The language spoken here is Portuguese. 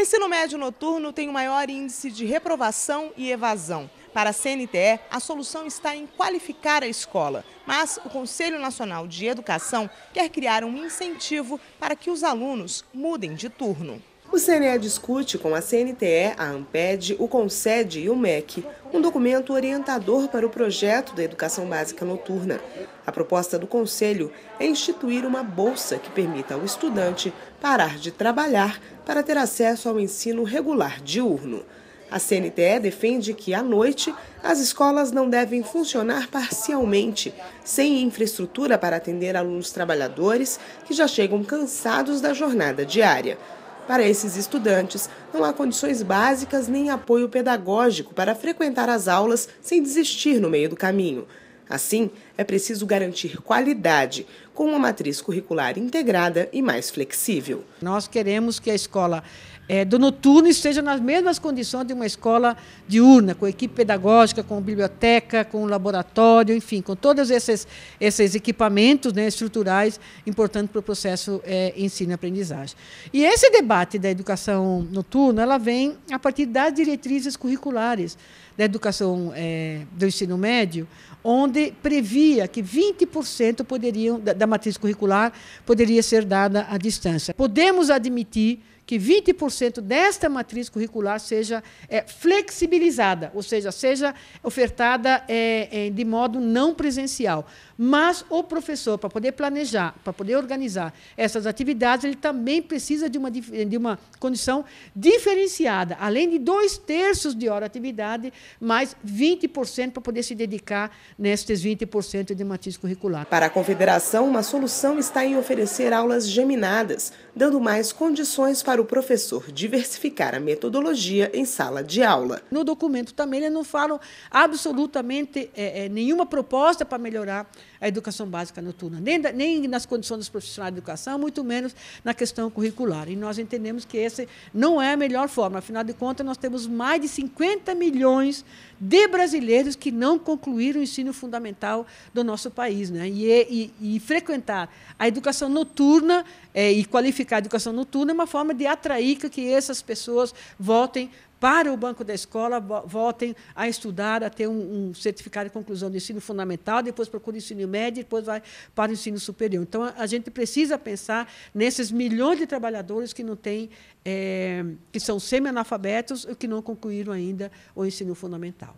O ensino médio noturno tem o maior índice de reprovação e evasão. Para a CNTE, a solução está em qualificar a escola, mas o Conselho Nacional de Educação quer criar um incentivo para que os alunos mudem de turno. O CNE discute com a CNTE, a AMPED, o CONSED e o MEC um documento orientador para o projeto da educação básica noturna. A proposta do Conselho é instituir uma bolsa que permita ao estudante parar de trabalhar para ter acesso ao ensino regular diurno. A CNTE defende que, à noite, as escolas não devem funcionar parcialmente, sem infraestrutura para atender alunos trabalhadores que já chegam cansados da jornada diária. Para esses estudantes, não há condições básicas nem apoio pedagógico para frequentar as aulas sem desistir no meio do caminho. Assim, é preciso garantir qualidade, com uma matriz curricular integrada e mais flexível. Nós queremos que a escola é, do noturno esteja nas mesmas condições de uma escola diurna, com equipe pedagógica, com biblioteca, com laboratório, enfim, com todos esses, esses equipamentos né, estruturais importantes para o processo é, ensino-aprendizagem. E esse debate da educação noturna ela vem a partir das diretrizes curriculares da educação é, do ensino médio, onde previa previa que 20% poderiam da, da matriz curricular poderia ser dada à distância. Podemos admitir que 20% desta matriz curricular seja é, flexibilizada, ou seja, seja ofertada é, é, de modo não presencial. Mas o professor, para poder planejar, para poder organizar essas atividades, ele também precisa de uma, de uma condição diferenciada, além de dois terços de hora atividade, mais 20% para poder se dedicar nestes 20% de matriz curricular. Para a Confederação, uma solução está em oferecer aulas geminadas dando mais condições para o professor diversificar a metodologia em sala de aula. No documento também eles não falam absolutamente é, é, nenhuma proposta para melhorar a educação básica noturna, nem, nem nas condições dos profissionais de educação, muito menos na questão curricular. E nós entendemos que essa não é a melhor forma. Afinal de contas, nós temos mais de 50 milhões de brasileiros que não concluíram o ensino fundamental do nosso país. Né? E, é, e, e frequentar a educação noturna é, e qualificar qualificar a educação noturna é uma forma de atrair que essas pessoas voltem para o banco da escola, voltem a estudar, a ter um, um certificado de conclusão do ensino fundamental, depois procura o ensino médio, depois vai para o ensino superior. Então, a, a gente precisa pensar nesses milhões de trabalhadores que não têm, é, que são semi-analfabetos e que não concluíram ainda o ensino fundamental.